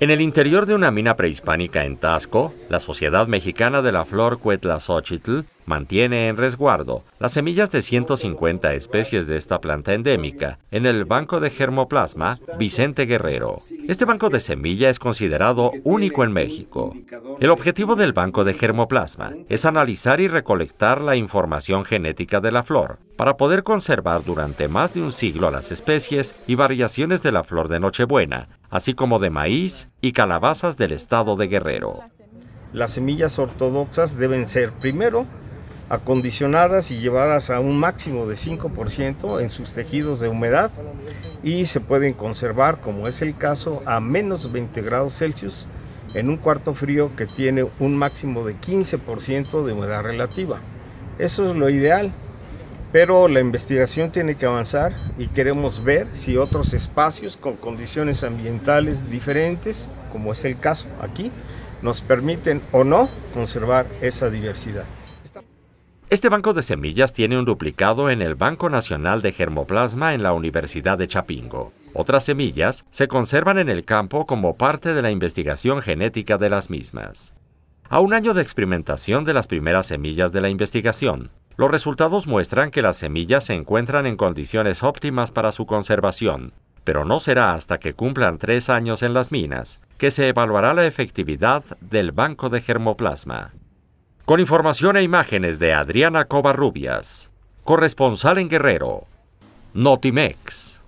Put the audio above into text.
En el interior de una mina prehispánica en Tasco, la Sociedad Mexicana de la Flor Xochitl Mantiene en resguardo las semillas de 150 especies de esta planta endémica en el Banco de Germoplasma Vicente Guerrero. Este banco de semilla es considerado único en México. El objetivo del Banco de Germoplasma es analizar y recolectar la información genética de la flor para poder conservar durante más de un siglo las especies y variaciones de la flor de Nochebuena, así como de maíz y calabazas del estado de Guerrero. Las semillas ortodoxas deben ser primero acondicionadas y llevadas a un máximo de 5% en sus tejidos de humedad y se pueden conservar, como es el caso, a menos 20 grados Celsius en un cuarto frío que tiene un máximo de 15% de humedad relativa. Eso es lo ideal, pero la investigación tiene que avanzar y queremos ver si otros espacios con condiciones ambientales diferentes, como es el caso aquí, nos permiten o no conservar esa diversidad. Este banco de semillas tiene un duplicado en el Banco Nacional de Germoplasma en la Universidad de Chapingo. Otras semillas se conservan en el campo como parte de la investigación genética de las mismas. A un año de experimentación de las primeras semillas de la investigación, los resultados muestran que las semillas se encuentran en condiciones óptimas para su conservación, pero no será hasta que cumplan tres años en las minas que se evaluará la efectividad del banco de germoplasma. Con información e imágenes de Adriana Covarrubias, corresponsal en Guerrero, Notimex.